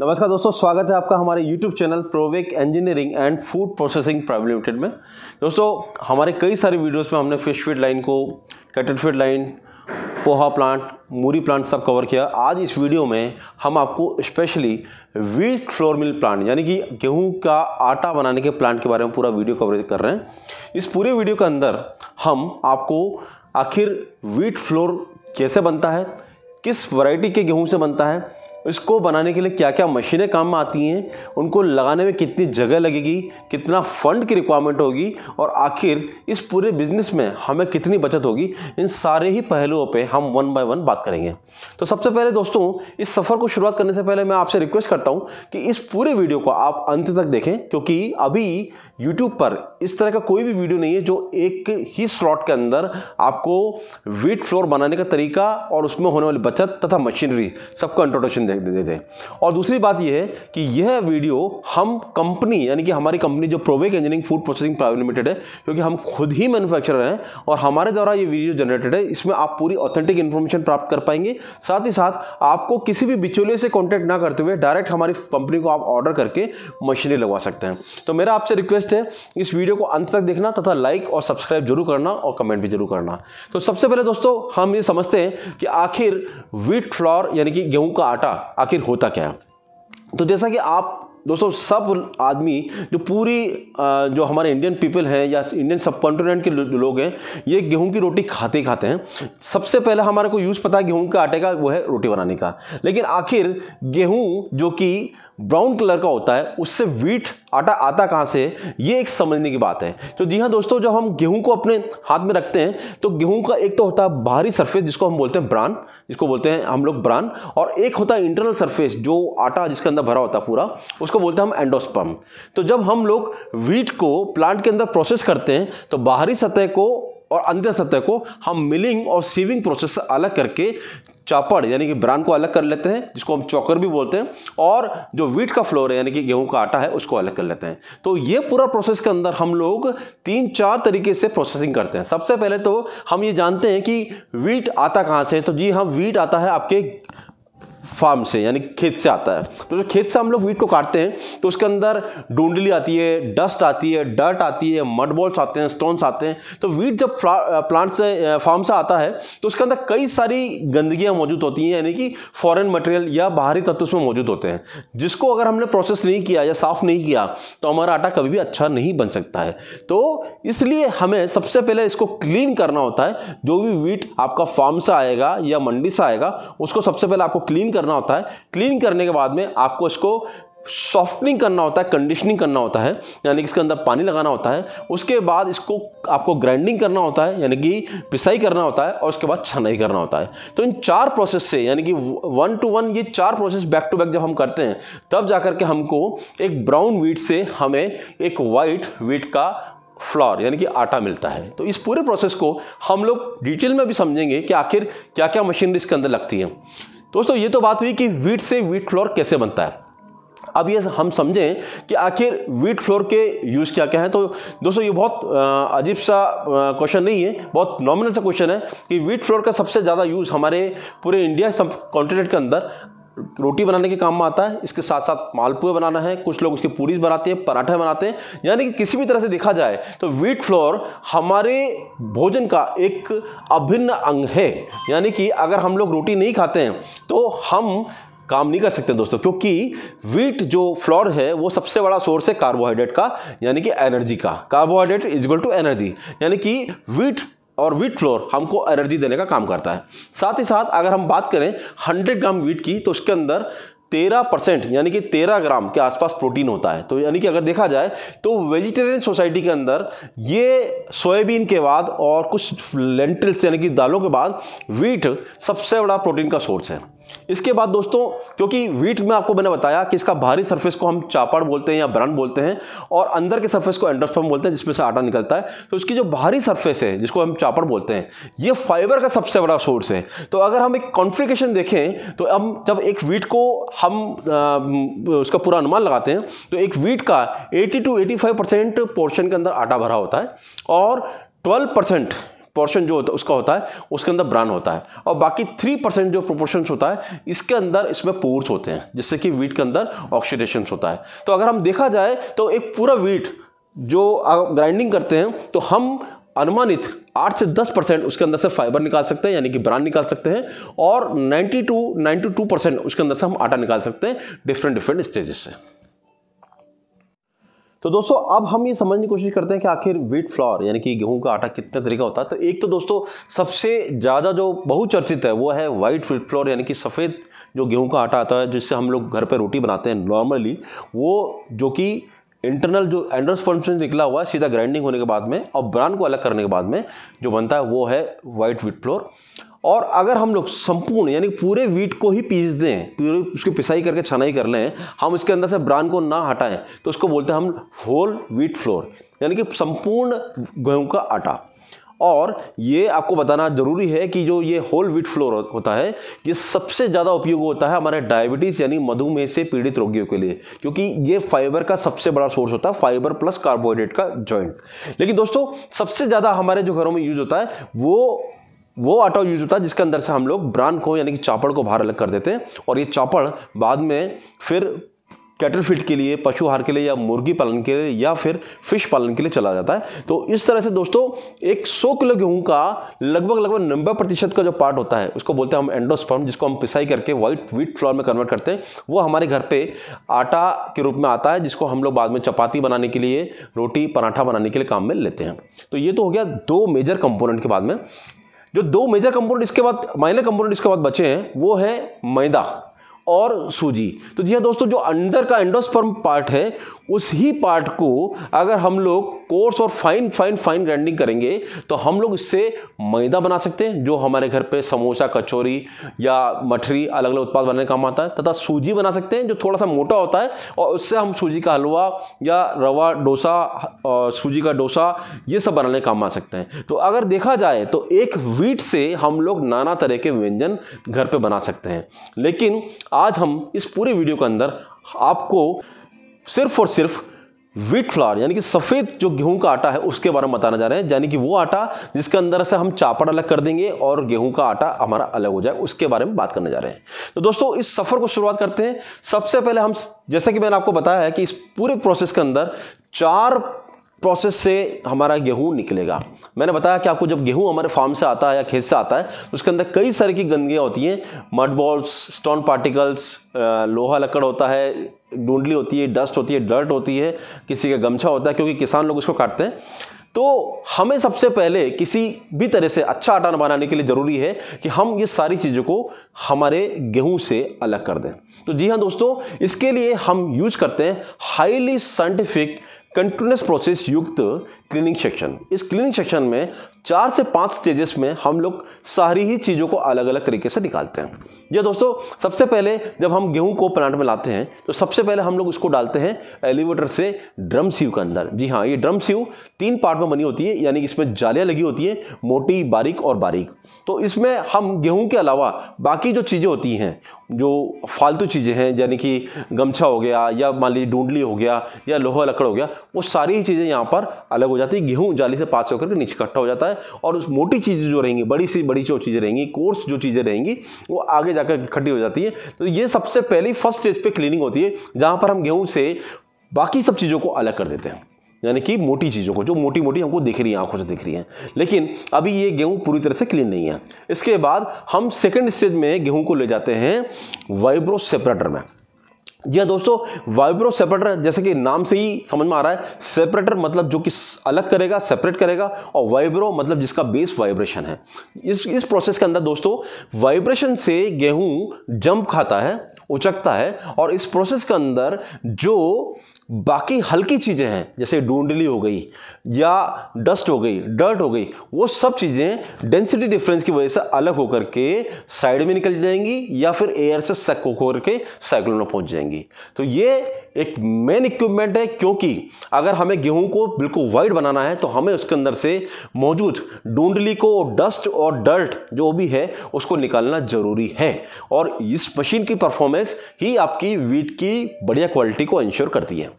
नमस्कार दोस्तों स्वागत है आपका हमारे YouTube channel Provec engineering and food processing private limited में दोस्तों हमारे कई सारे वीडियोस में हमने फिश फीड लाइन को cattle feed line poha plant muri plant सब कवर किया आज इस वीडियो में हम आपको specially wheat flour mill plant यानी कि गेहूं का आटा बनाने के प्लांट के बारे में पूरा वीडियो कवरेज कर रहे हैं इस पूरे वीडियो के अंदर हम आपको आखिर व्हीट फ्लोर कैसे बनता है किस वैरायटी के गेहूँ से बनता है इसको बनाने के लिए क्या क्या मशीनें काम में आती हैं उनको लगाने में कितनी जगह लगेगी कितना फंड की रिक्वायरमेंट होगी और आखिर इस पूरे बिजनेस में हमें कितनी बचत होगी इन सारे ही पहलुओं पे हम वन बाय वन बात करेंगे तो सबसे पहले दोस्तों इस सफ़र को शुरुआत करने से पहले मैं आपसे रिक्वेस्ट करता हूँ कि इस पूरे वीडियो को आप अंत तक देखें क्योंकि अभी यूट्यूब पर इस तरह का कोई भी वीडियो नहीं है जो एक ही स्लॉट के अंदर आपको वीट फ्लोर बनाने का तरीका और उसमें होने वाली बचत तथा मशीनरी सबको इंट्रोडक्शन दे देते हैं और दूसरी बात यह है कि यह वीडियो हम कंपनी यानी कि हमारी कंपनी जो Provec engineering food processing private limited है क्योंकि हम खुद ही मैनुफैक्चर हैं और हमारे द्वारा ये वीडियो जनरेटेड है इसमें आप पूरी ऑथेंटिक इन्फॉर्मेशन प्राप्त कर पाएंगे साथ ही साथ आपको किसी भी बिचौले से कॉन्टैक्ट ना करते हुए डायरेक्ट हमारी कंपनी को आप ऑर्डर करके मशीनरी लगवा सकते हैं तो मेरा आपसे रिक्वेस्ट रिक्वेस्ट है इस वीडियो को अंत तक देखना तथा लाइक और सब्सक्राइब जरूर करना और कमेंट भी जरूर करना तो सबसे पहले दोस्तों हम ये समझते हैं कि आखिर व्हीट फ्लॉर यानी कि गेहूं का आटा आखिर होता क्या तो जैसा कि आप दोस्तों सब आदमी जो पूरी जो हमारे इंडियन पीपल हैं या इंडियन सब कॉन्टिनेंट के लोग हैं ये गेहूं की रोटी खाते ही खाते हैं सबसे पहले हमारे को यूज़ पता है गेहूं के आटे का वो है रोटी बनाने का लेकिन आखिर गेहूं जो कि ब्राउन कलर का होता है उससे वीट आटा आता कहाँ से ये एक समझने की बात है तो जी हाँ दोस्तों जब हम गेहूं को अपने हाथ में रखते हैं तो गेहूं का एक तो होता है बाहरी सरफेस जिसको हम बोलते हैं ब्रान जिसको बोलते हैं हम लोग ब्रान और एक होता है इंटरनल सरफेस जो आटा जिसके अंदर भरा होता है पूरा उसको बोलते हैं हम एंडोस्पम तो जब हम लोग वीट को प्लांट के अंदर प्रोसेस करते हैं तो बाहरी सतह को और अंदर सतह को हम मिलिंग और सीविंग प्रोसेस से अलग करके चापड़ यानी कि ब्रांड को अलग कर लेते हैं जिसको हम चौकर भी बोलते हैं और जो वीट का फ्लोर है यानी कि गेहूं का आटा है उसको अलग कर लेते हैं तो ये पूरा प्रोसेस के अंदर हम लोग तीन चार तरीके से प्रोसेसिंग करते हैं सबसे पहले तो हम ये जानते हैं कि वीट आता कहाँ से तो जी हम हाँ, वीट आता है आपके फार्म से यानी खेत से आता है तो जो खेत से हम लोग वीट को काटते हैं तो उसके अंदर डोंडली आती है डस्ट आती है डर्ट आती है मड बॉल्स आते हैं स्टोन्स आते हैं तो वीट जब प्लांट से फार्म से आता है तो उसके अंदर कई सारी गंदगियाँ मौजूद होती हैं यानी कि फॉरन मटेरियल या बाहरी तत्व उसमें मौजूद होते हैं जिसको अगर हमने प्रोसेस नहीं किया या साफ नहीं किया तो हमारा आटा कभी भी अच्छा नहीं बन सकता है तो इसलिए हमें सबसे पहले इसको क्लीन करना होता है जो भी वीट आपका फार्म से आएगा या मंडी से आएगा उसको सबसे पहले आपको क्लीन करना होता है क्लीन करने के बाद में आपको इसको सॉफ्टनिंग करना होता है कंडीशनिंग करना होता है यानी कि इसके अंदर पानी लगाना होता है उसके बाद इसको आपको ग्राइंडिंग करना होता है यानी कि पिसाई करना होता है और उसके बाद छनाई करना होता है तो इन चार प्रोसेस से यानी कि वन टू वन ये चार प्रोसेस बैक टू बैक जब हम करते हैं तब जाकर के हमको एक ब्राउन वीट से हमें एक वाइट वीट का फ्लॉर यानी कि आटा मिलता है तो इस पूरे प्रोसेस को हम लोग डिटेल में भी समझेंगे कि आखिर क्या क्या मशीनरी इसके अंदर लगती है दोस्तों ये तो बात हुई कि वीट से वीट फ्लोर कैसे बनता है अब ये हम समझें कि आखिर वीट फ्लोर के यूज़ क्या क्या है तो दोस्तों ये बहुत अजीब सा क्वेश्चन नहीं है बहुत नॉर्मल सा क्वेश्चन है कि वीट फ्लोर का सबसे ज़्यादा यूज़ हमारे पूरे इंडिया सब कॉन्टिनेंट के अंदर रोटी बनाने के काम में आता है इसके साथ साथ मालपुए बनाना है कुछ लोग उसके पूरी बनाते हैं पराठे बनाते हैं यानी कि किसी भी तरह से देखा जाए तो व्हीट फ्लोर हमारे भोजन का एक अभिन्न अंग है यानी कि अगर हम लोग रोटी नहीं खाते हैं तो हम काम नहीं कर सकते दोस्तों क्योंकि वीट जो फ्लोर है वो सबसे बड़ा सोर्स है कार्बोहाइड्रेट का यानी कि एनर्जी का carbohydrate is equal to energy यानी कि वीट और वीट फ्लोर हमको एनर्जी देने का काम करता है साथ ही साथ अगर हम बात करें 100 ग्राम वीट की तो उसके अंदर तेरह परसेंट यानी कि तेरह ग्राम के आसपास प्रोटीन होता है तो यानी कि अगर देखा जाए तो वेजिटेरियन सोसाइटी के अंदर ये सोयाबीन के बाद और कुछ लेंटिल्स यानी कि दालों के बाद वीट सबसे बड़ा प्रोटीन का सोर्स है इसके बाद दोस्तों क्योंकि वीट में आपको मैंने बताया कि इसका बाहरी सर्फेस को हम चापड़ बोलते हैं या ब्रन बोलते हैं और अंदर के सर्फेस को एंडोस्पर्म बोलते हैं जिसमें से आटा निकलता है तो उसकी जो बाहरी सर्फेस है जिसको हम चापड़ बोलते हैं ये फाइबर का सबसे बड़ा सोर्स है तो अगर हम एक कॉन्फ्रिकेशन देखें तो हम जब एक वीट को हम आ, उसका पूरा अनुमान लगाते हैं तो एक वीट का eighty to eighty percent portion के अंदर आटा भरा होता है और ट्वेल्व परसेंट पोर्शन जो होता है उसका होता है उसके अंदर ब्रान होता है और बाकी थ्री परसेंट जो प्रोपोर्शन होता है इसके अंदर इसमें पोर्स होते हैं जिससे कि वीट के अंदर ऑक्सीडेशन होता है तो अगर हम देखा जाए तो एक पूरा वीट जो ग्राइंडिंग करते हैं तो हम अनुमानित आठ से दस परसेंट उसके अंदर से फाइबर निकाल सकते हैं यानी कि ब्रांड निकाल सकते हैं और ninety to ninety two percent उसके अंदर से हम आटा निकाल सकते हैं डिफरेंट डिफरेंट स्टेजेस से तो दोस्तों अब हम ये समझने की कोशिश करते हैं कि आखिर व्हीट फ्लोर यानी कि गेहूं का आटा कितना तरीका होता है तो एक तो दोस्तों सबसे ज़्यादा जो बहुचर्चित है वो है वाइट व्हीट फ्लोर यानी कि सफ़ेद जो गेहूं का आटा आता है जिससे हम लोग घर पर रोटी बनाते हैं नॉर्मली वो जो कि इंटरनल जो एंड्रस से निकला हुआ है सीधा ग्राइंडिंग होने के बाद में और ब्रांड को अलग करने के बाद में जो बनता है वो है वाइट व्हीट फ्लोर और अगर हम लोग संपूर्ण यानी पूरे वीट को ही पीस दें पूरे उसकी पिसाई करके छनाई कर लें हम इसके अंदर से ब्रांड को ना हटाएं तो उसको बोलते हैं हम होल वीट फ्लोर यानी कि संपूर्ण गेहूँ का आटा और ये आपको बताना ज़रूरी है कि जो ये होल वीट फ्लोर होता है ये सबसे ज़्यादा उपयोग होता है हमारे डायबिटीज़ यानी मधुमेह से पीड़ित रोगियों के लिए क्योंकि ये फाइबर का सबसे बड़ा सोर्स होता है फाइबर प्लस कार्बोहाइड्रेट का जॉइंट लेकिन दोस्तों सबसे ज़्यादा हमारे जो घरों में यूज होता है वो वो आटा यूज होता है जिसके अंदर से हम लोग ब्रांड को यानी कि चापड़ को बाहर अलग कर देते हैं और ये चापड़ बाद में फिर कैटल फिट के लिए पशु आहार के लिए या मुर्गी पालन के लिए या फिर फिश पालन के लिए चला जाता है तो इस तरह से दोस्तों एक सौ किलो गेहूँ का लगभग लगभग नब्बे प्रतिशत का जो पार्ट होता है उसको बोलते हैं हम एंडोस्पर्म जिसको हम पिसाई करके वाइट व्हीट फ्लोर में कन्वर्ट करते हैं वो हमारे घर पे आटा के रूप में आता है जिसको हम लोग बाद में चपाती बनाने के लिए रोटी पराठा बनाने के लिए काम में लेते हैं तो ये तो हो गया दो मेजर कंपोनेंट के बाद में जो दो मेजर कंपोनेंट इसके बाद माइनर कंपोनेंट इसके बाद बचे हैं वो है मैदा और सूजी तो जी हाँ दोस्तों जो अंदर का एंडोस्पर्म पार्ट है उस ही पार्ट को अगर हम लोग कोर्स और फाइन फाइन फाइन ग्राइंडिंग करेंगे तो हम लोग इससे मैदा बना सकते हैं जो हमारे घर पे समोसा कचौरी या मठरी अलग अलग उत्पाद बनाने का काम आता है तथा सूजी बना सकते हैं जो थोड़ा सा मोटा होता है और उससे हम सूजी का हलवा या रवा डोसा सूजी का डोसा ये सब बनाने काम आ सकते हैं तो अगर देखा जाए तो एक वीट से हम लोग नाना तरह के व्यंजन घर पर बना सकते हैं लेकिन आज हम इस पूरे वीडियो के अंदर आपको सिर्फ और सिर्फ व्हीट फ्लावर यानी कि सफ़ेद जो गेहूं का आटा है उसके बारे में बताना जा रहे हैं यानी कि वो आटा जिसके अंदर से हम चापड़ अलग कर देंगे और गेहूं का आटा हमारा अलग हो जाए उसके बारे में बात करने जा रहे हैं तो दोस्तों इस सफ़र को शुरुआत करते हैं सबसे पहले हम जैसा कि मैंने आपको बताया है कि इस पूरे प्रोसेस के अंदर चार प्रोसेस से हमारा गेहूं निकलेगा मैंने बताया कि आपको जब गेहूं हमारे फार्म से आता है या खेत से आता है तो उसके अंदर कई सारे की गंदगियाँ होती हैं मड बॉल्स स्टोन पार्टिकल्स लोहा लकड़ होता है डूंडली होती है डस्ट होती है डर्ट होती है किसी का गमछा होता है क्योंकि किसान लोग इसको काटते हैं तो हमें सबसे पहले किसी भी तरह से अच्छा आटा बनाने के लिए ज़रूरी है कि हम ये सारी चीज़ों को हमारे गेहूं से अलग कर दें तो जी हाँ दोस्तों इसके लिए हम यूज करते हैं हाईली साइंटिफिक कंटिन्यूस प्रोसेस युक्त क्लीनिंग सेक्शन इस क्लीनिंग सेक्शन में चार से पांच स्टेजेस में हम लोग सारी ही चीज़ों को अलग अलग तरीके से निकालते हैं ये दोस्तों सबसे पहले जब हम गेहूं को प्लांट में लाते हैं तो सबसे पहले हम लोग उसको डालते हैं एलिवेटर से ड्रम सीव के अंदर जी हाँ ये ड्रम सीव तीन पार्ट में बनी होती है यानी कि इसमें जालियाँ लगी होती है मोटी बारीक और बारीक तो इसमें हम गेहूं के अलावा बाकी जो चीज़ें होती हैं जो फालतू चीज़ें हैं यानी कि गमछा हो गया या मान लीजिए ढूंढली हो गया या लोहा लकड़ हो गया वो सारी चीज़ें यहाँ पर अलग हो जाती है गेहूँ जाली से पास होकर नीचे इकट्ठा हो जाता है और उस मोटी चीज़ें जो रहेंगी बड़ी सी बड़ी जो चीज़ें रहेंगी कोर्स जो चीज़ें रहेंगी वो आगे जाकर इकट्ठी हो जाती है तो ये सबसे पहली फर्स्ट स्टेज पर क्लीनिंग होती है जहाँ पर हम गेहूँ से बाकी सब चीज़ों को अलग कर देते हैं यानी कि मोटी चीज़ों को जो मोटी मोटी हमको दिख रही है आंखों से दिख रही है लेकिन अभी ये गेहूँ पूरी तरह से क्लीन नहीं है इसके बाद हम सेकेंड स्टेज में गेहूँ को ले जाते हैं वाइब्रो सेपरेटर में जी हाँ दोस्तों वाइब्रो सेपरेटर जैसे कि नाम से ही समझ में आ रहा है सेपरेटर मतलब जो कि अलग करेगा सेपरेट करेगा और वाइब्रो मतलब जिसका बेस वाइब्रेशन है इस इस प्रोसेस के अंदर दोस्तों वाइब्रेशन से गेहूं जंप खाता है उचकता है और इस प्रोसेस के अंदर जो बाकी हल्की चीज़ें हैं जैसे डूंडली हो गई या डस्ट हो गई डर्ट हो गई वो सब चीज़ें डेंसिटी डिफरेंस की वजह से अलग होकर के साइड में निकल जाएंगी या फिर एयर से सक होकर के साइक्लोन में पहुंच जाएंगी तो ये एक मेन इक्विपमेंट है क्योंकि अगर हमें गेहूं को बिल्कुल वाइड बनाना है तो हमें उसके अंदर से मौजूद डूंडली को डस्ट और डर्ट जो भी है उसको निकालना ज़रूरी है और इस मशीन की परफॉर्मेंस ही आपकी वीट की बढ़िया क्वालिटी को इंश्योर करती है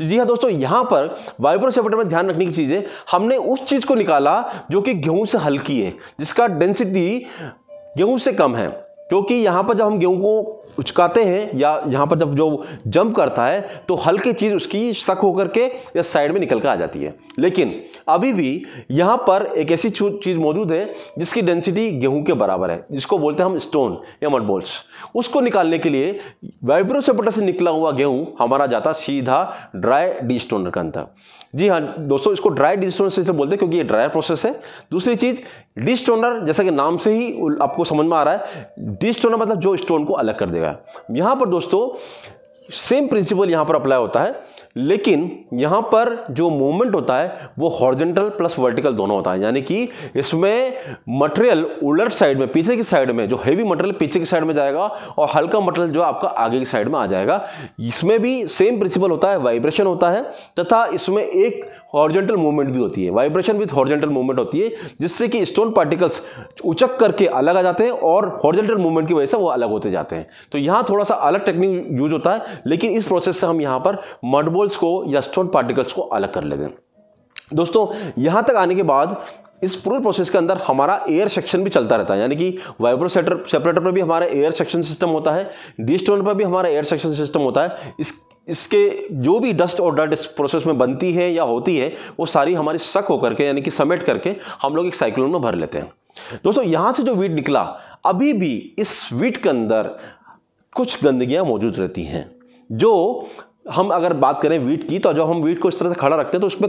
तो जी हाँ दोस्तों यहां पर वाइब्रो सेपरेटर में ध्यान रखने की चीज़ है हमने उस चीज़ को निकाला जो कि गेहूं से हल्की है जिसका डेंसिटी गेहूं से कम है क्योंकि यहाँ पर जब हम गेहूँ को उचकाते हैं या यहाँ पर जब जो जंप करता है तो हल्की चीज़ उसकी शक होकर के या साइड में निकल कर आ जाती है लेकिन अभी भी यहाँ पर एक ऐसी चीज़ मौजूद है जिसकी डेंसिटी गेहूँ के बराबर है जिसको बोलते हैं हम स्टोन या मटबोल्स उसको निकालने के लिए वाइब्रोसेपटर से निकला हुआ गेहूँ हमारा जाता सीधा ड्राई डी स्टोनर के अंदर जी हाँ दोस्तों इसको ड्राई डिस्टोनर से बोलते हैं क्योंकि ये ड्राई प्रोसेस है दूसरी चीज़ डिस्टोनर जैसा कि नाम से ही आपको समझ में आ रहा है डिस्टोनर मतलब जो स्टोन को अलग कर देगा यहाँ पर दोस्तों सेम प्रिंसिपल यहाँ पर अप्लाई होता है लेकिन यहां पर जो मूवमेंट होता है वो हॉर्जेंटल प्लस वर्टिकल दोनों होता है यानी कि इसमें मटेरियल उलट साइड में पीछे की साइड में जो हैवी मटेरियल पीछे की साइड में जाएगा और हल्का मटेरियल जो आपका आगे की साइड में आ जाएगा इसमें भी सेम प्रिंसिपल होता है वाइब्रेशन होता है तथा इसमें एक हॉर्जेंटल मूवमेंट भी होती है वाइब्रेशन विथ हॉर्जेंटल मूवमेंट होती है जिससे कि स्टोन पार्टिकल्स उचक करके अलग आ जाते हैं और हॉर्जेंटल मूवमेंट की वजह से वो अलग होते जाते हैं तो यहाँ थोड़ा सा अलग टेक्निक यूज होता है लेकिन इस प्रोसेस से हम यहाँ पर मडबोल्स को या स्टोन पार्टिकल्स को अलग कर लेते हैं दोस्तों यहाँ तक आने के बाद इस पूरे प्रोसेस के अंदर हमारा एयर सेक्शन भी चलता रहता है यानी कि वाइब्रो सेपरेटर पर भी हमारा एयर सेक्शन सिस्टम होता है डी स्टोन पर भी हमारा एयर सेक्शन सिस्टम होता है इस इसके जो भी डस्ट और डर्ट इस प्रोसेस में बनती है या होती है वो सारी हमारी सक होकर के यानी कि समेट करके हम लोग एक साइक्लोन में भर लेते हैं दोस्तों यहाँ से जो वीट निकला अभी भी इस वीट के अंदर कुछ गंदगियाँ मौजूद रहती हैं जो हम अगर बात करें वीट की तो जब हम वीट को इस तरह से खड़ा रखते हैं तो उसमें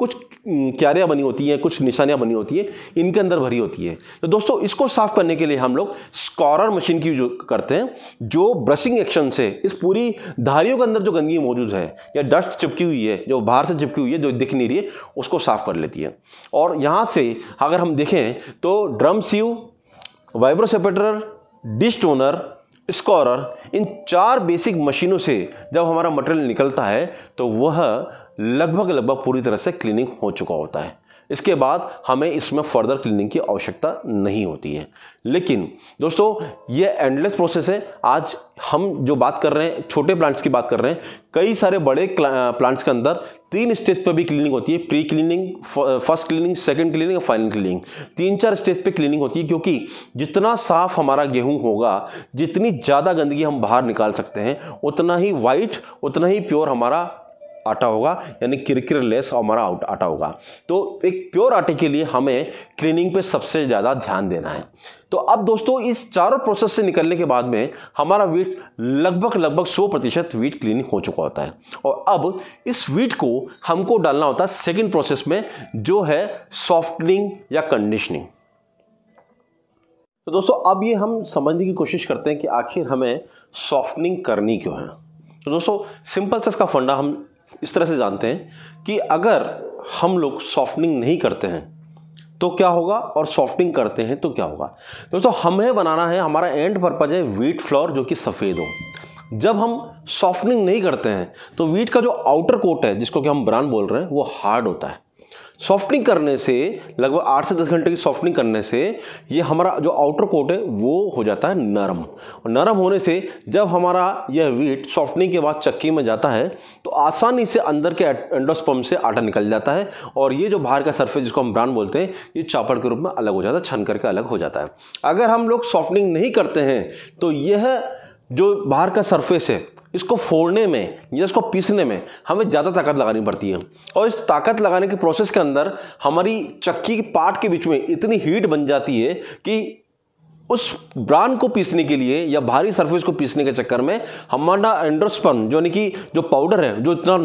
कुछ क्यारियाँ बनी होती हैं कुछ निशानियाँ बनी होती हैं इनके अंदर भरी होती है तो दोस्तों इसको साफ करने के लिए हम लोग स्कॉर मशीन की यूज करते हैं जो ब्रशिंग एक्शन से इस पूरी धारियों के अंदर जो गंदगी मौजूद है या डस्ट चिपकी हुई है जो बाहर से चिपकी हुई है जो दिख नहीं रही है उसको साफ कर लेती है और यहाँ से अगर हम देखें तो drum sieve vibroseparator separator destoner scourer इन चार बेसिक मशीनों से जब हमारा मटेरियल निकलता है तो वह लगभग लगभग पूरी तरह से क्लीनिंग हो चुका होता है इसके बाद हमें इसमें फर्दर क्लीनिंग की आवश्यकता नहीं होती है लेकिन दोस्तों ये एंडलेस प्रोसेस है आज हम जो बात कर रहे हैं छोटे प्लांट्स की बात कर रहे हैं कई सारे बड़े प्लांट्स के अंदर तीन स्टेज पर भी क्लीनिंग होती है pre cleaning first cleaning second cleaning और फाइनल क्लीनिंग तीन चार स्टेज पे क्लीनिंग होती है क्योंकि जितना साफ हमारा गेहूं होगा जितनी ज़्यादा गंदगी हम बाहर निकाल सकते हैं उतना ही वाइट उतना ही प्योर हमारा आटा होगा यानी किरकिर लेस हमारा आउट आटा होगा तो एक प्योर आटे के लिए हमें क्लीनिंग पे सबसे ज़्यादा ध्यान देना है तो अब दोस्तों इस चारों प्रोसेस से निकलने के बाद में हमारा वीट लगभग लगभग 100 प्रतिशत वीट क्लीनिंग हो चुका होता है और अब इस वीट को हमको डालना होता है सेकेंड प्रोसेस में जो है सॉफ्टनिंग या कंडीशनिंग तो दोस्तों अब ये हम समझने की कोशिश करते हैं कि आखिर हमें सॉफ्टनिंग करनी क्यों है तो दोस्तों सिंपल सा इसका फंडा हम इस तरह से जानते हैं कि अगर हम लोग सॉफ्टनिंग नहीं करते हैं तो क्या होगा और सॉफ्टिंग करते हैं तो क्या होगा दोस्तों हमें बनाना है हमारा एंड पर्पज है वीट फ्लोर जो कि सफ़ेद हो जब हम सॉफ्टनिंग नहीं करते हैं तो वीट का जो आउटर कोट है जिसको कि हम ब्रान बोल रहे हैं वो हार्ड होता है सॉफ्टनिंग करने से लगभग आठ से दस घंटे की सॉफ्टनिंग करने से ये हमारा जो आउटर कोट है वो हो जाता है नरम और नरम होने से जब हमारा यह वीट सॉफ्टनिंग के बाद चक्की में जाता है तो आसानी से अंदर के एंडोस्पम से आटा निकल जाता है और ये जो बाहर का सरफेस जिसको हम ब्रांड बोलते हैं ये चापड़ के रूप में अलग हो जाता है छन करके अलग हो जाता है अगर हम लोग सॉफ्टनिंग नहीं करते हैं तो यह जो बाहर का सरफेस है इसको फोड़ने में या इसको पीसने में हमें ज़्यादा ताकत लगानी पड़ती है और इस ताकत लगाने के प्रोसेस के अंदर हमारी चक्की के पार्ट के बीच में इतनी हीट बन जाती है कि उस ब्रांड को पीसने के लिए या भारी सरफेस को पीसने के चक्कर में हमारा एंड्रोस्पन जो यानी कि जो पाउडर है जो इतना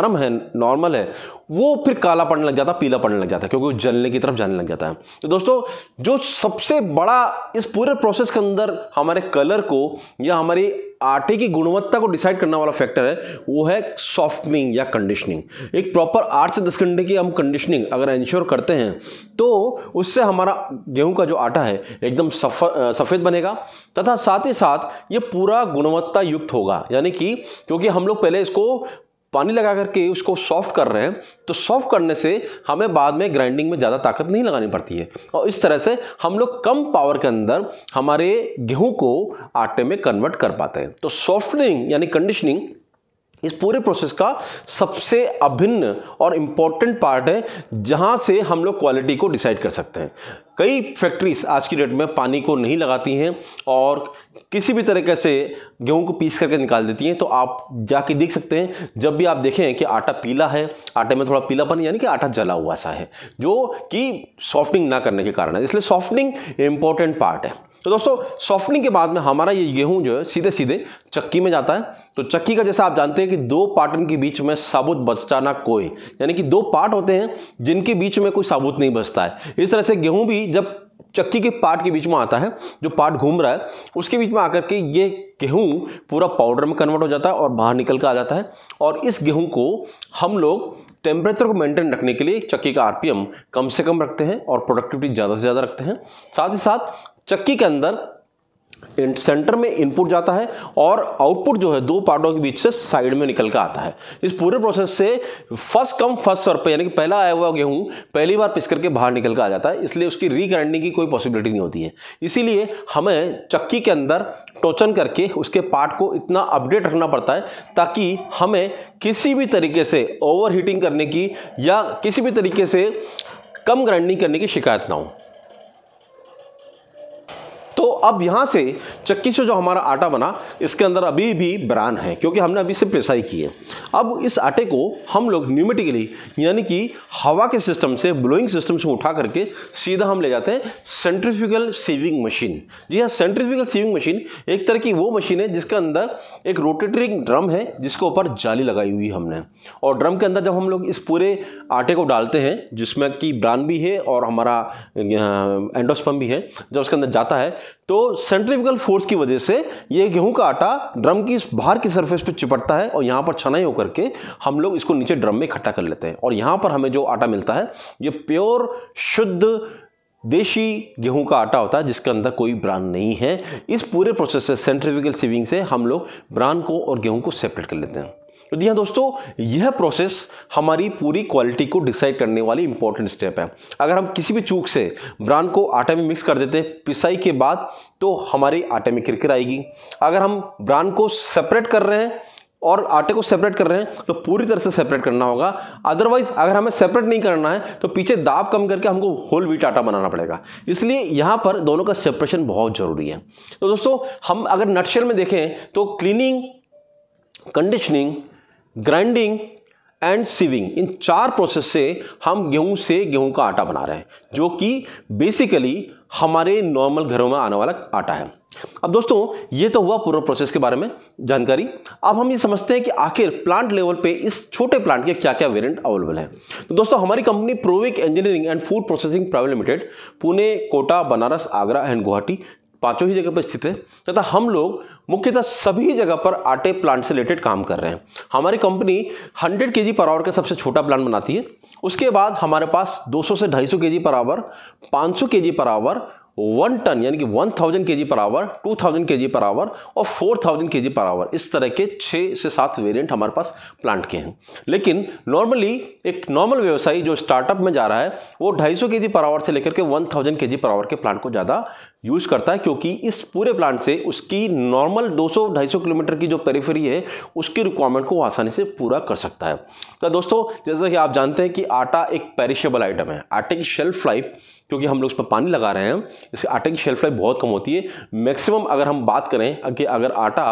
नरम है नॉर्मल है वो फिर काला पड़ने लग जाता पीला पड़ने लग जाता है क्योंकि वो जलने की तरफ जाने लग जाता है तो दोस्तों जो सबसे बड़ा इस पूरे प्रोसेस के अंदर हमारे कलर को या हमारी आटे की गुणवत्ता को डिसाइड करने वाला फैक्टर है वो है सॉफ्टनिंग या कंडीशनिंग एक प्रॉपर आठ से दस घंटे की हम कंडीशनिंग अगर इंश्योर करते हैं तो उससे हमारा गेहूं का जो आटा है एकदम सफ, सफ़ेद बनेगा तथा साथ ही साथ ये पूरा गुणवत्ता युक्त होगा यानी कि क्योंकि हम लोग पहले इसको पानी लगा करके उसको सॉफ्ट कर रहे हैं तो सॉफ्ट करने से हमें बाद में ग्राइंडिंग में ज़्यादा ताकत नहीं लगानी पड़ती है और इस तरह से हम लोग कम पावर के अंदर हमारे गेहूं को आटे में कन्वर्ट कर पाते हैं तो सॉफ्टनिंग यानी कंडीशनिंग इस पूरे प्रोसेस का सबसे अभिन्न और इम्पॉर्टेंट पार्ट है जहां से हम लोग क्वालिटी को डिसाइड कर सकते हैं कई फैक्ट्रीज आज की डेट में पानी को नहीं लगाती हैं और किसी भी तरीके से गेहूं को पीस करके निकाल देती हैं तो आप जाके देख सकते हैं जब भी आप देखें कि आटा पीला है आटे में थोड़ा पीलापन यानी कि आटा जला हुआ सा है जो कि सॉफ्टनिंग ना करने के कारण है इसलिए सॉफ्टनिंग इम्पॉर्टेंट पार्ट है तो दोस्तों सॉफ्टनिंग के बाद में हमारा ये गेहूं जो है सीधे सीधे चक्की में जाता है तो चक्की का जैसा आप जानते हैं कि दो पार्टन के बीच में साबुत बचाना कोई यानी कि दो पार्ट होते हैं जिनके बीच में कोई साबुत नहीं बचता है इस तरह से गेहूं भी जब चक्की के पार्ट के बीच में आता है जो पार्ट घूम रहा है उसके बीच में आकर के ये गेहूँ पूरा पाउडर में कन्वर्ट हो जाता है और बाहर निकल कर आ जाता है और इस गेहूँ को हम लोग टेम्परेचर को मेंटेन रखने के लिए चक्की का आरपीएम कम से कम रखते हैं और प्रोडक्टिविटी ज़्यादा से ज़्यादा रखते हैं साथ ही साथ चक्की के अंदर सेंटर में इनपुट जाता है और आउटपुट जो है दो पार्टों के बीच से साइड में निकल कर आता है इस पूरे प्रोसेस से फर्स्ट कम फर्स्ट सर्व पे यानी कि पहला आया हुआ गेहूं पहली बार पिस करके बाहर निकल कर आ जाता है इसलिए उसकी रीग्राइंडिंग की कोई पॉसिबिलिटी नहीं होती है इसीलिए हमें चक्की के अंदर टोचन करके उसके पार्ट को इतना अपडेट रखना पड़ता है ताकि हमें किसी भी तरीके से ओवर करने की या किसी भी तरीके से कम ग्राइंडिंग करने की शिकायत ना हो अब यहाँ से चक्की से जो हमारा आटा बना इसके अंदर अभी भी ब्रान है क्योंकि हमने अभी इसे प्रेसाई की है अब इस आटे को हम लोग न्यूमेटिकली यानी कि हवा के सिस्टम से ब्लोइंग सिस्टम से उठा करके सीधा हम ले जाते हैं सेंट्रिफिकल सीविंग मशीन जी हाँ सेंट्रिफिकल सीविंग मशीन एक तरह की वो मशीन है जिसके अंदर एक रोटेटरिंग ड्रम है जिसके ऊपर जाली लगाई हुई हमने और ड्रम के अंदर जब हम लोग इस पूरे आटे को डालते हैं जिसमें कि ब्रान भी है और हमारा एंडोस्पम भी है जब उसके अंदर जाता है तो सेंट्रिफिकल फोर्स की वजह से ये गेहूं का आटा ड्रम की इस बाहर की सरफेस पे चिपटता है और यहाँ पर छनाई होकर के हम लोग इसको नीचे ड्रम में इकट्ठा कर लेते हैं और यहाँ पर हमें जो आटा मिलता है ये प्योर शुद्ध देशी गेहूं का आटा होता है जिसके अंदर कोई ब्रांड नहीं है इस पूरे प्रोसेस से सेंट्रिफिकल सीविंग से हम लोग ब्रांड को और गेहूं को सेपरेट कर लेते हैं तो जी हाँ दोस्तों यह प्रोसेस हमारी पूरी क्वालिटी को डिसाइड करने वाली इंपॉर्टेंट स्टेप है अगर हम किसी भी चूक से ब्रांड को आटे में मिक्स कर देते हैं पिसाई के बाद तो हमारी आटे में किरकिर आएगी अगर हम ब्रांड को सेपरेट कर रहे हैं और आटे को सेपरेट कर रहे हैं तो पूरी तरह से सेपरेट करना होगा अदरवाइज अगर हमें सेपरेट नहीं करना है तो पीछे दाब कम करके हमको होल व्हीट आटा बनाना पड़ेगा इसलिए यहाँ पर दोनों का सेपरेशन बहुत ज़रूरी है तो दोस्तों हम अगर नटशेल में देखें तो cleaning conditioning grinding and sieving इन चार प्रोसेस से हम गेहूं से गेहूं का आटा बना रहे हैं जो कि बेसिकली हमारे नॉर्मल घरों में आने वाला आटा है अब दोस्तों ये तो हुआ पूरा प्रोसेस के बारे में जानकारी अब हम ये समझते हैं कि आखिर प्लांट लेवल पे इस छोटे प्लांट के क्या क्या वेरिएंट अवेलेबल हैं तो दोस्तों हमारी company Provec engineering and food processing private limited Pune Kota Banaras Agra and Guwahati पांचों ही जगह पर स्थित है तथा हम लोग मुख्यतः सभी जगह पर आटे प्लांट से रिलेटेड काम कर रहे हैं हमारी कंपनी 100 के पर आवर का सबसे छोटा प्लांट बनाती है उसके बाद हमारे पास 200 से 250 के पर आवर 500 के पर आवर वन टन यानी कि 1000 थाउजेंड के पर आवर 2000 थाउजेंड के पर आवर और 4000 थाउजेंड के पर आवर इस तरह के छः से सात वेरियंट हमारे पास प्लांट के हैं लेकिन नॉर्मली एक नॉर्मल व्यवसायी जो स्टार्टअप में जा रहा है वो 250 के पर आवर से लेकर के 1000 थाउजेंड के पर आवर के प्लांट को ज़्यादा यूज करता है क्योंकि इस पूरे प्लांट से उसकी नॉर्मल 200-250 किलोमीटर की जो पेरीफेरी है उसकी रिक्वायरमेंट को आसानी से पूरा कर सकता है तो दोस्तों जैसा कि आप जानते हैं कि आटा एक पेरिशेबल आइटम है आटे की शेल्फ लाइफ क्योंकि हम लोग उसमें पानी लगा रहे हैं इसके आटे की शेल्फ लाइफ बहुत कम होती है मैक्सिमम अगर हम बात करें कि अगर आटा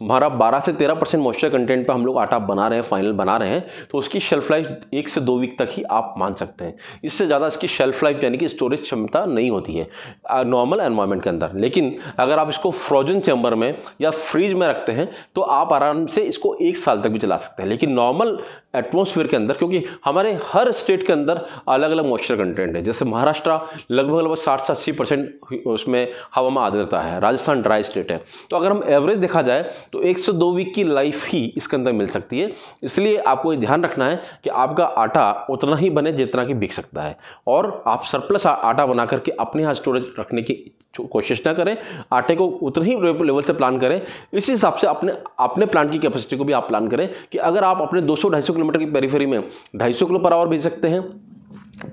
हमारा 12 से 13 परसेंट मॉइस्चर कंटेंट पर हम लोग आटा बना रहे हैं फाइनल बना रहे हैं तो उसकी शेल्फ लाइफ एक से दो वीक तक ही आप मान सकते हैं इससे ज़्यादा इसकी शेल्फ लाइफ यानी कि स्टोरेज क्षमता नहीं होती है नॉर्मल एनवायरमेंट के अंदर लेकिन अगर आप इसको फ्रोजन चैम्बर में या फ्रीज में रखते हैं तो आप आराम से इसको एक साल तक भी चला सकते हैं लेकिन नॉर्मल एटमोसफियर के अंदर क्योंकि हमारे हर स्टेट के अंदर अलग अलग मॉइस्चर कंटेंट है जैसे महाराष्ट्र लगभग लगभग साठ से अस्सी परसेंट उसमें हवा में आदरता है राजस्थान ड्राई स्टेट है तो अगर हम एवरेज देखा जाए तो एक से दो वीक की लाइफ ही इसके अंदर मिल सकती है इसलिए आपको ये ध्यान रखना है कि आपका आटा उतना ही बने जितना कि बिक सकता है और आप सरप्लस आटा बना करके अपने यहाँ स्टोरेज रखने की कोशिश ना करें आटे को उतने ही लेवल से प्लान करें इसी हिसाब से अपने अपने प्लान की कैपेसिटी को भी आप प्लान करें कि अगर आप अपने 200-250 किलोमीटर की पेरीफेरी में 250 किलो पर आवर भेज सकते हैं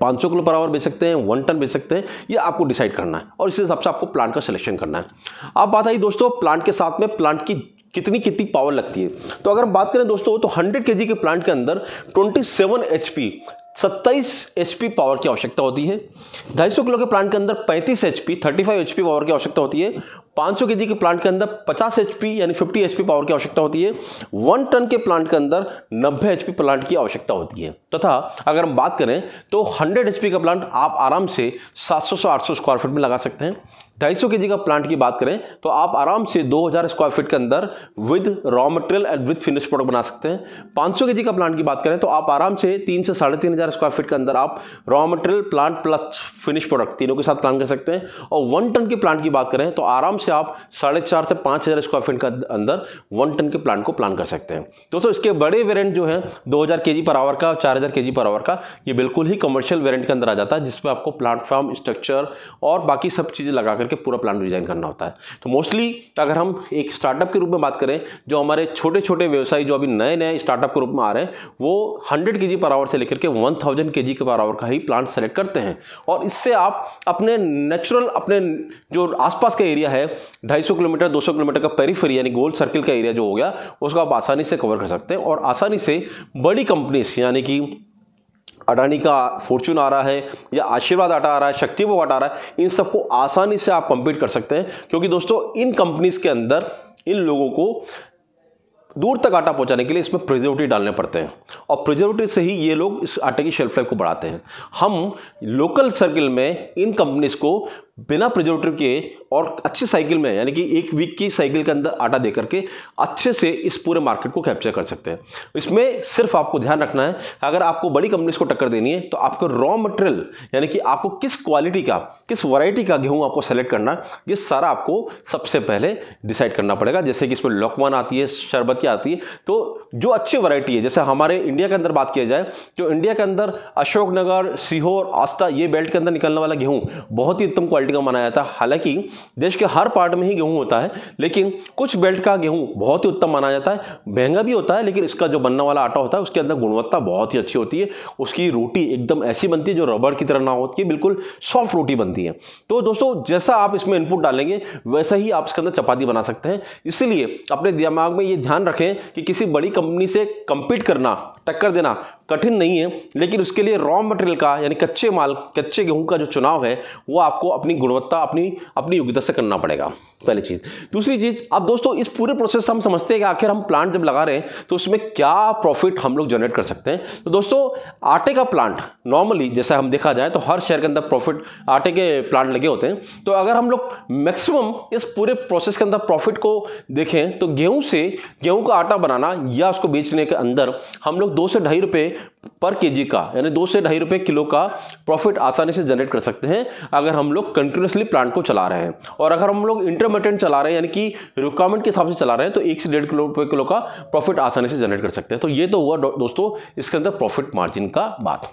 500 किलो पर आवर बेच सकते हैं वन टन बेच सकते हैं ये आपको डिसाइड करना है और इस हिसाब से आपको प्लांट का सिलेक्शन करना है आप बात आई दोस्तों प्लांट के साथ में प्लांट की कितनी कितनी पावर लगती है तो अगर हम बात करें दोस्तों तो 100 के के प्लांट के अंदर 27 एचपी सत्ताईस एच पावर की आवश्यकता होती है ढाई सौ किलो के प्लांट के अंदर पैंतीस H P thirty five H power की आवश्यकता होती है पाँच सौ के जी के प्लांट के अंदर पचास एच यानी फिफ्टी एच पावर की आवश्यकता होती है वन टन के प्लांट के अंदर नब्बे एच प्लांट की आवश्यकता होती है तथा अगर हम बात करें तो हंड्रेड एच का प्लांट आप आराम से सात सौ से आठ स्क्वायर फीट में लगा सकते हैं ढाई सौ के का प्लांट की बात करें तो आप आराम से 2000 स्क्वायर फीट के अंदर with raw material and with finish product बना सकते हैं 500 के का प्लांट की बात करें तो आप आराम से तीन से साढ़े तीन हज़ार स्क्वायर फीट के अंदर आप raw material plant plus finish product तीनों के साथ प्लान कर सकते हैं और वन टन के प्लांट की बात करें तो आराम से आप साढ़े चार से पाँच हज़ार स्क्वायर फीट के अंदर वन टन के प्लांट को प्लान कर सकते हैं दोस्तों इसके बड़े वेरियंट जो है दो हज़ार पर आवर का और चार हज़ार पर आवर का ये बिल्कुल ही कमर्शियल वेरियंट के अंदर आ जाता है जिसमें आपको प्लेटफॉर्म स्ट्रक्चर और बाकी सब चीज़ें लगा करके पूरा प्लान डिजाइन करना होता है तो मोस्टली अगर हम एक स्टार्टअप के रूप में बात करें जो हमारे छोटे छोटे व्यवसायी जो अभी नए नए स्टार्टअप के रूप में आ रहे हैं वो हंड्रेड के पर आवर से लेकर के वन थाउजेंड के पर आवर का ही प्लान सेलेक्ट करते हैं और इससे आप अपने नेचुरल अपने जो आसपास का एरिया है ढाई किलोमीटर दो किलोमीटर का पेरीफेरी यानी गोल सर्किल का एरिया जो हो गया उसको आप आसानी से कवर कर सकते हैं और आसानी से बड़ी कंपनीज यानी कि अडानी का फॉर्चून आ रहा है या आशीर्वाद आटा आ रहा है शक्ति वो आटा आ रहा है इन सबको आसानी से आप कंपीट कर सकते हैं क्योंकि दोस्तों इन कंपनीज़ के अंदर इन लोगों को दूर तक आटा पहुंचाने के लिए इसमें प्रिजर्वेटिव डालने पड़ते हैं और प्रिजर्वेटिव से ही ये लोग इस आटे की शेल्फ लाइफ को बढ़ाते हैं हम लोकल सर्किल में इन कंपनीज को बिना प्रिजर्वेटिव के और अच्छी साइकिल में यानी कि एक वीक की साइकिल के अंदर आटा दे करके अच्छे से इस पूरे मार्केट को कैप्चर कर सकते हैं इसमें सिर्फ आपको ध्यान रखना है अगर आपको बड़ी कंपनीज को टक्कर देनी है तो आपको रॉ मटेरियल यानी कि आपको किस क्वालिटी का किस वराइटी का गेहूँ आपको सेलेक्ट करना ये सारा आपको सबसे पहले डिसाइड करना पड़ेगा जैसे कि इसमें लकवान आती है शरबत की आती है तो जो अच्छी वैरायटी है जैसे हमारे इंडिया के अंदर बात किया जाए तो इंडिया के अंदर अशोकनगर सीहोर आस्था ये बेल्ट के अंदर निकलने वाला गेहूँ बहुत ही उत्तम क्वालिटी का माना जाता है हालांकि देश के हर पार्ट में ही गेहूँ होता है लेकिन कुछ बेल्ट का गेहूँ बहुत ही उत्तम माना जाता है महंगा भी होता है लेकिन इसका जो बनने वाला आटा होता है उसके अंदर गुणवत्ता बहुत ही अच्छी होती है उसकी रोटी एकदम ऐसी बनती है जो रबड़ की तरह ना होती है बिल्कुल सॉफ्ट रोटी बनती है तो दोस्तों जैसा आप इसमें इनपुट डालेंगे वैसा ही आप इसके अंदर चपाती बना सकते हैं इसलिए अपने दिमाग में ये ध्यान रखें कि किसी बड़ी कंपनी से कंपीट करना टक्कर देना कठिन नहीं है लेकिन उसके लिए रॉ मटेरियल का यानी कच्चे माल कच्चे गेहूं का जो चुनाव है वो आपको अपनी गुणवत्ता अपनी अपनी योग्यता से करना पड़ेगा पहली चीज़ दूसरी चीज़ अब दोस्तों इस पूरे प्रोसेस हम समझते हैं कि आखिर हम प्लांट जब लगा रहे हैं तो उसमें क्या प्रॉफिट हम लोग जनरेट कर सकते हैं तो दोस्तों आटे का प्लांट नॉर्मली जैसा हम देखा जाए तो हर शहर के अंदर प्रॉफिट आटे के प्लांट लगे होते हैं तो अगर हम लोग मैक्सिमम इस पूरे प्रोसेस के अंदर प्रॉफिट को देखें तो गेहूं से गेहूं का आटा बनाना या उसको बेचने के अंदर हम लोग दो से ढाई रुपये पर केजी का यानी दो से ढाई रुपए किलो का प्रॉफिट आसानी से जनरेट कर सकते हैं अगर हम लोग कंटिन्यूसली प्लांट को चला रहे हैं और अगर हम लोग इंटरमीडियंट चला रहे हैं यानी कि रिक्वायरमेंट के हिसाब से चला रहे हैं तो एक से डेढ़ किलो रुपए किलो का प्रॉफिट आसानी से जनरेट कर सकते हैं तो ये तो हुआ दोस्तों इसके अंदर प्रॉफिट मार्जिन का बात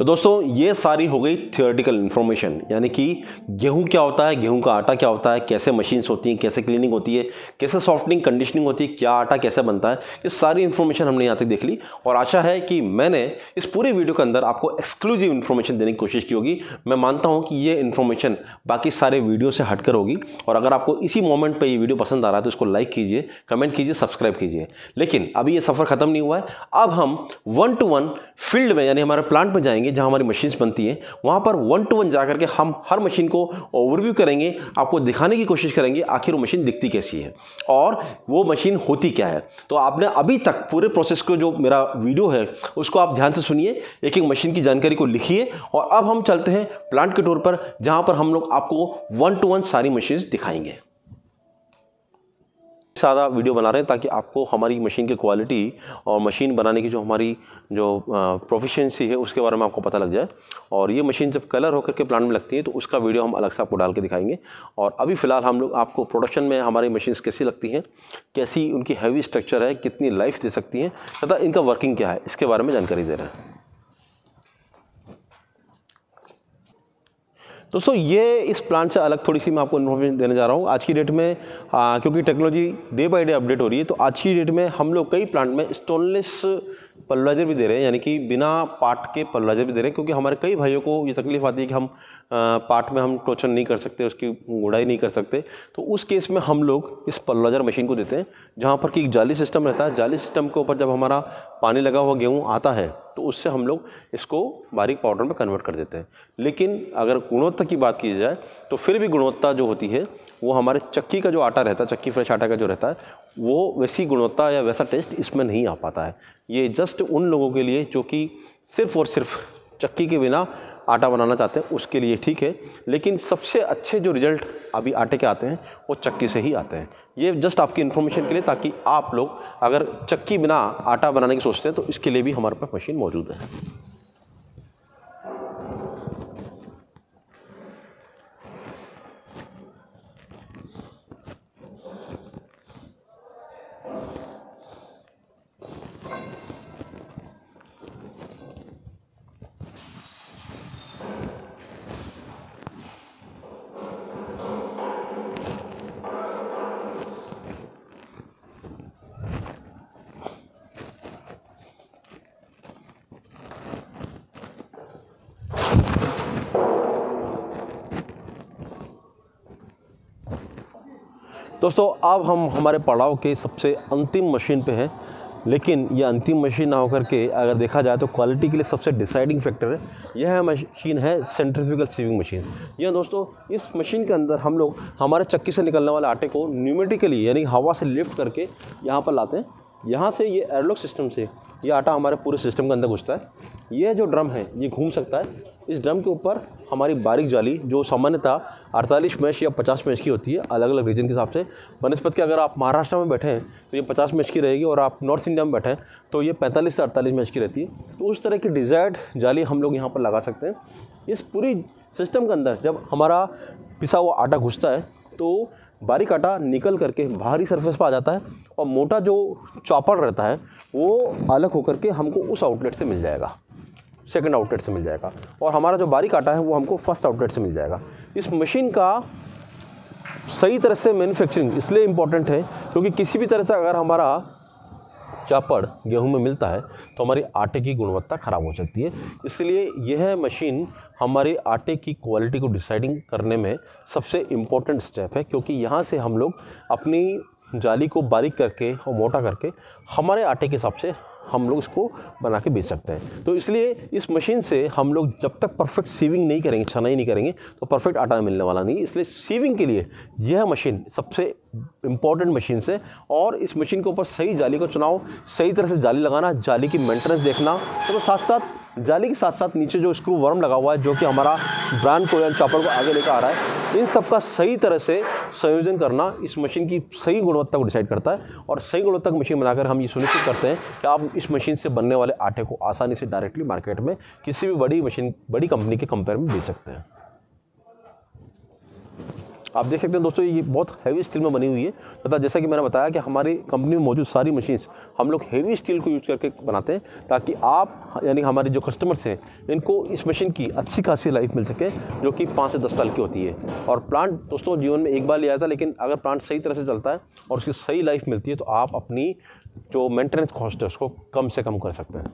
तो दोस्तों ये सारी हो गई थियोरेटिकल इन्फॉर्मेशन यानी कि गेहूँ क्या होता है गेहूँ का आटा क्या होता है कैसे मशीन्स होती हैं कैसे क्लीनिंग होती है कैसे सॉफ्टनिंग कंडीशनिंग होती है क्या आटा कैसे बनता है ये सारी इन्फॉर्मेशन हमने यहाँ तक देख ली और आशा है कि मैंने इस पूरे वीडियो के अंदर आपको एक्सक्लूसिव इन्फॉर्मेशन देने की कोशिश की होगी मैं मानता हूँ कि ये इन्फॉर्मेशन बाकी सारे वीडियो से हटकर होगी और अगर आपको इसी मोमेंट पर ये वीडियो पसंद आ रहा है तो इसको लाइक कीजिए कमेंट कीजिए सब्सक्राइब कीजिए लेकिन अभी ये सफ़र ख़त्म नहीं हुआ है अब हम वन टू वन फील्ड में यानी हमारे प्लांट में जाएंगे जाएंगे जहाँ हमारी मशीन्स बनती हैं वहाँ पर वन टू वन जा करके हम हर मशीन को ओवरव्यू करेंगे आपको दिखाने की कोशिश करेंगे आखिर वो मशीन दिखती कैसी है और वो मशीन होती क्या है तो आपने अभी तक पूरे प्रोसेस को जो मेरा वीडियो है उसको आप ध्यान से सुनिए एक एक मशीन की जानकारी को लिखिए और अब हम चलते हैं प्लांट के टूर पर जहाँ पर हम लोग आपको वन टू वन सारी मशीन्स दिखाएंगे सादा वीडियो बना रहे हैं ताकि आपको हमारी मशीन की क्वालिटी और मशीन बनाने की जो हमारी जो प्रोफिशेंसी है उसके बारे में आपको पता लग जाए और ये मशीन जब कलर होकर के प्लांट में लगती है तो उसका वीडियो हम अलग से आपको डाल के दिखाएंगे और अभी फ़िलहाल हम लोग आपको प्रोडक्शन में हमारी मशीन कैसी लगती हैं कैसी उनकी हैवी स्ट्रक्चर है कितनी लाइफ दे सकती हैं तथा इनका वर्किंग क्या है इसके बारे में जानकारी दे रहे हैं दोस्तों ये इस प्लांट से अलग थोड़ी सी मैं आपको इन्फॉर्मेशन देने जा रहा हूँ आज की डेट में आ, क्योंकि technology day by day update हो रही है तो आज की डेट में हम लोग कई प्लांट में स्टोनलेस पलराइजर भी दे रहे हैं यानी कि बिना पार्ट के पलराइजर भी दे रहे हैं क्योंकि हमारे कई भाइयों को ये तकलीफ आती है कि हम पार्ट में हम टोचन नहीं कर सकते उसकी गुड़ाई नहीं कर सकते तो उस केस में हम लोग इस पल्लोजर मशीन को देते हैं जहाँ पर कि एक जाली सिस्टम रहता है जाली सिस्टम के ऊपर जब हमारा पानी लगा हुआ गेहूँ आता है तो उससे हम लोग इसको बारीक पाउडर में कन्वर्ट कर देते हैं लेकिन अगर गुणवत्ता की बात की जाए तो फिर भी गुणवत्ता जो होती है वो हमारे चक्की का जो आटा रहता है चक्की फ्रेश आटा का जो रहता है वो वैसी गुणवत्ता या वैसा टेस्ट इसमें नहीं आ पाता है ये जस्ट उन लोगों के लिए जो कि सिर्फ़ और सिर्फ चक्की के बिना आटा बनाना चाहते हैं उसके लिए ठीक है लेकिन सबसे अच्छे जो रिजल्ट अभी आटे के आते हैं वो चक्की से ही आते हैं ये जस्ट आपकी इन्फॉर्मेशन के लिए ताकि आप लोग अगर चक्की बिना आटा बनाने की सोचते हैं तो इसके लिए भी हमारे पास मशीन मौजूद है दोस्तों अब हम हमारे पड़ाव के सबसे अंतिम मशीन पे हैं लेकिन यह अंतिम मशीन ना होकर के अगर देखा जाए तो क्वालिटी के लिए सबसे डिसाइडिंग फैक्टर है यह है मशीन है सेंट्रिफिकल सीविंग मशीन यह दोस्तों इस मशीन के अंदर हम लोग हमारे चक्की से निकलने वाले आटे को न्यूमेटिकली यानी हवा से लिफ्ट करके यहाँ पर लाते हैं यहाँ से ये एयरलॉक सिस्टम से ये आटा हमारे पूरे सिस्टम के अंदर घुसता है ये जो ड्रम है ये घूम सकता है इस ड्रम के ऊपर हमारी बारीक जाली जो सामान्यतः अड़तालीस मैच या पचास मैच की होती है अलग अलग रीजन के हिसाब से बनस्पत के अगर आप महाराष्ट्र में बैठे हैं तो ये पचास मैच की रहेगी और आप नॉर्थ इंडिया में बैठे हैं तो ये पैंतालीस से अड़तालीस मैच की रहती है तो उस तरह की डिज़ायर्ड जाली हम लोग यहाँ पर लगा सकते हैं इस पूरी सिस्टम के अंदर जब हमारा पिसा हुआ आटा घुसता है तो बारीक आटा निकल करके बाहरी सरफेस पर आ जाता है और मोटा जो चॉपर रहता है वो अलग होकर के हमको उस आउटलेट से मिल जाएगा सेकंड आउटलेट से मिल जाएगा और हमारा जो बारीक आटा है वो हमको फर्स्ट आउटलेट से मिल जाएगा इस मशीन का सही तरह से मैन्युफैक्चरिंग इसलिए इम्पॉर्टेंट है क्योंकि किसी भी तरह से अगर हमारा चापड़ गेहूं में मिलता है तो हमारी आटे की गुणवत्ता ख़राब हो सकती है इसलिए यह मशीन हमारे आटे की क्वालिटी को डिसाइडिंग करने में सबसे इम्पोर्टेंट स्टेप है क्योंकि यहाँ से हम लोग अपनी जाली को बारीक करके और मोटा करके हमारे आटे के हिसाब से हम लोग इसको बना के बेच सकते हैं तो इसलिए इस मशीन से हम लोग जब तक परफेक्ट सीविंग नहीं करेंगे छनाई नहीं करेंगे तो परफेक्ट आटा मिलने वाला नहीं इसलिए सीविंग के लिए यह मशीन सबसे इम्पॉर्टेंट मशीन से और इस मशीन के ऊपर सही जाली का चुनाव सही तरह से जाली लगाना जाली की मेंटेनेंस देखना तो, तो साथ साथ जाली के साथ साथ नीचे जो स्क्रू वर्म लगा हुआ है जो कि हमारा ब्रांड को या चॉपर को आगे लेकर आ रहा है इन सब का सही तरह से संयोजन करना इस मशीन की सही गुणवत्ता को डिसाइड करता है और सही गुणवत्ता की मशीन बनाकर हम ये सुनिश्चित करते हैं कि आप इस मशीन से बनने वाले आटे को आसानी से डायरेक्टली मार्केट में किसी भी बड़ी मशीन बड़ी कंपनी के कंपेयर में बेच सकते हैं आप देख सकते हैं दोस्तों ये बहुत हैवी स्टील में बनी हुई है तथा जैसा कि मैंने बताया कि हमारी कंपनी में मौजूद सारी मशीन्स हम लोग हैवी स्टील को यूज़ करके बनाते हैं ताकि आप यानी हमारे जो कस्टमर्स हैं इनको इस मशीन की अच्छी खासी लाइफ मिल सके जो कि पाँच से दस साल की होती है और प्लांट दोस्तों जीवन में एक बार लिया था लेकिन अगर प्लांट सही तरह से चलता है और उसकी सही लाइफ मिलती है तो आप अपनी जो मेंटेनेंस कॉस्ट है उसको कम से कम कर सकते हैं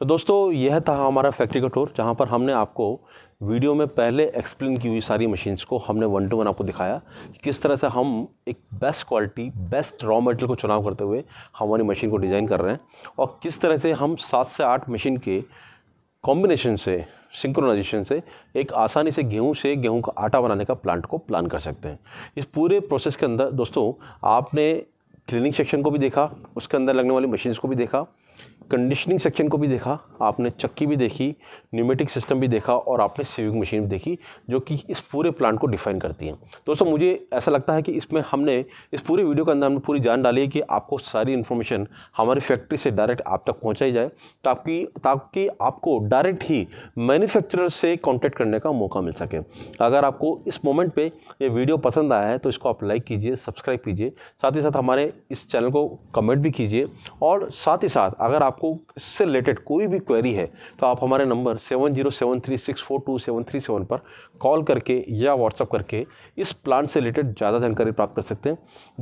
तो दोस्तों यह था हमारा फैक्ट्री का टूर जहाँ पर हमने आपको वीडियो में पहले एक्सप्लेन की हुई सारी मशीन्स को हमने वन टू वन आपको दिखाया कि किस तरह से हम एक best quality best raw material को चुनाव करते हुए हमारी मशीन को डिज़ाइन कर रहे हैं और किस तरह से हम सात से आठ मशीन के कॉम्बिनेशन से सिंक्रोनाइजेशन से एक आसानी से गेहूं से गेहूं का आटा बनाने का प्लांट को प्लान कर सकते हैं इस पूरे प्रोसेस के अंदर दोस्तों आपने क्लीनिंग सेक्शन को भी देखा उसके अंदर लगने वाली मशीन्स को भी देखा कंडीशनिंग सेक्शन को भी देखा आपने चक्की भी देखी न्यूमेटिक सिस्टम भी देखा और आपने सीविंग मशीन भी देखी जो कि इस पूरे प्लांट को डिफाइन करती है दोस्तों मुझे ऐसा लगता है कि इसमें हमने इस पूरे वीडियो के अंदर हमने पूरी जान डाली है कि आपको सारी इन्फॉर्मेशन हमारी फैक्ट्री से डायरेक्ट आप तक पहुँचाई जाए ताकि ताकि आपको डायरेक्ट ही मैन्युफैक्चरर से कॉन्टैक्ट करने का मौका मिल सके अगर आपको इस मोमेंट पर यह वीडियो पसंद आया है तो इसको आप लाइक कीजिए सब्सक्राइब कीजिए साथ ही साथ हमारे इस चैनल को कमेंट भी कीजिए और साथ ही साथ अगर आप आपको इससे रिलेटेड कोई भी क्वेरी है तो आप हमारे number seven zero seven three six four two seven three seven पर कॉल करके या व्हाट्सअप करके इस प्लान से रिलेटेड ज़्यादा जानकारी प्राप्त कर सकते हैं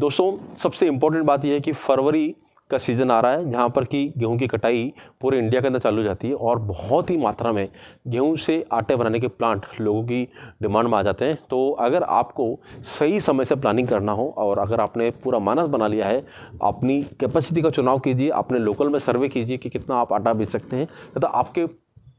दोस्तों सबसे इम्पोर्टेंट बात यह है कि फरवरी का सीज़न आ रहा है जहाँ पर कि गेहूं की कटाई पूरे इंडिया के अंदर चालू हो जाती है और बहुत ही मात्रा में गेहूं से आटे बनाने के प्लांट लोगों की डिमांड में आ जाते हैं तो अगर आपको सही समय से प्लानिंग करना हो और अगर आपने पूरा मानस बना लिया है अपनी कैपेसिटी का चुनाव कीजिए अपने लोकल में सर्वे कीजिए कि कितना आप आटा बेच सकते हैं तथा तो आपके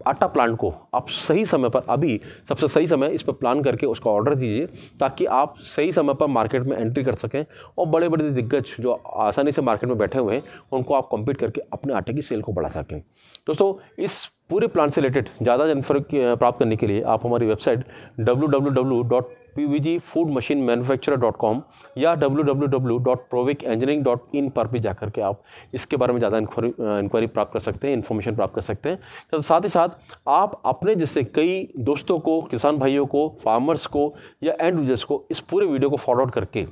आटा प्लांट को आप सही समय पर अभी सबसे सही समय इस पर प्लान करके उसका ऑर्डर दीजिए ताकि आप सही समय पर मार्केट में एंट्री कर सकें और बड़े बड़े दिग्गज जो आसानी से मार्केट में बैठे हुए हैं उनको आप कॉम्पीट करके अपने आटे की सेल को बढ़ा सकें दोस्तों इस पूरे प्लांट से रिलेटेड ज़्यादा जानकारी प्राप्त करने के लिए आप हमारी website W P food machine manufacture dot com या W W W dot Provik engineering dot in पर भी जाकर के आप इसके बारे में ज़्यादा इंक्वायरी प्राप्त कर सकते हैं इन्फॉर्मेशन प्राप्त कर सकते हैं तो साथ ही साथ आप अपने जैसे कई दोस्तों को किसान भाइयों को फार्मर्स को या एंड यूजर्स को इस पूरे वीडियो को फॉरवर्ड करके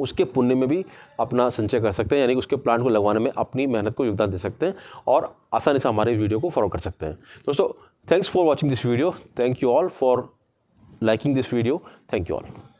उसके पुण्य में भी अपना संचय कर सकते हैं यानी कि उसके प्लांट को लगवाने में अपनी मेहनत को योगदान दे सकते हैं और आसानी से हमारे वीडियो को फॉलो कर सकते हैं दोस्तों thanks for watching this video thank you all for liking this video. Thank you all.